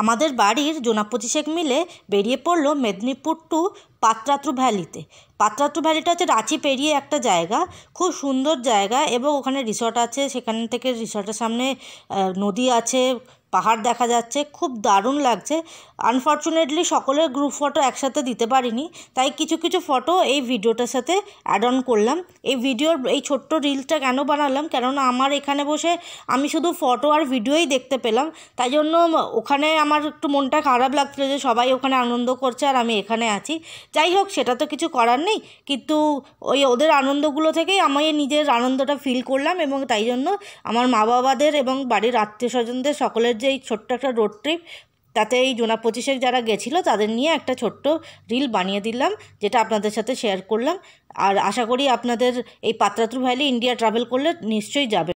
আমাদের বাড়ির জোনাপতি শেখ মিলে বেরিয়ে পড়ল মেদিনীপুর টু পাত্রাত্রু ভ্যালিতে পাত্রাত্রু ভ্যালিটা হচ্ছে রাঁচি পেরিয়ে একটা জায়গা খুব সুন্দর জায়গা এবং ওখানে রিসর্ট আছে সেখান থেকে রিসর্টের সামনে নদী আছে পাহাড় দেখা যাচ্ছে খুব দারুণ লাগছে আনফর্চুনেটলি সকলের গ্রুপ ফটো একসাথে দিতে পারিনি তাই কিছু কিছু ফটো এই ভিডিওটার সাথে অ্যাড অন করলাম এই ভিডিওর এই ছোট্ট রিলসটা কেন বানালাম কেননা আমার এখানে বসে আমি শুধু ফটো আর ভিডিওই দেখতে পেলাম তাই জন্য ওখানে আমার একটু মনটা খারাপ লাগছিলো যে সবাই ওখানে আনন্দ করছে আর আমি এখানে আছি যাই হোক সেটা তো কিছু করার নেই কিন্তু ওই ওদের আনন্দগুলো থেকেই আমি নিজের আনন্দটা ফিল করলাম এবং তাই জন্য আমার মা বাবাদের এবং বাড়ির আত্মীয় স্বজনদের সকলের যে এই ছোট্ট একটা রোড ট্রিপ তাতে এই জোনা পঁচিশে যারা গেছিলো তাদের নিয়ে একটা ছোট্ট রিল বানিয়ে দিলাম যেটা আপনাদের সাথে শেয়ার করলাম আর আশা করি আপনাদের এই পাত্রাতু ভ্যালি ইন্ডিয়া ট্রাভেল করলে নিশ্চয়ই যাবে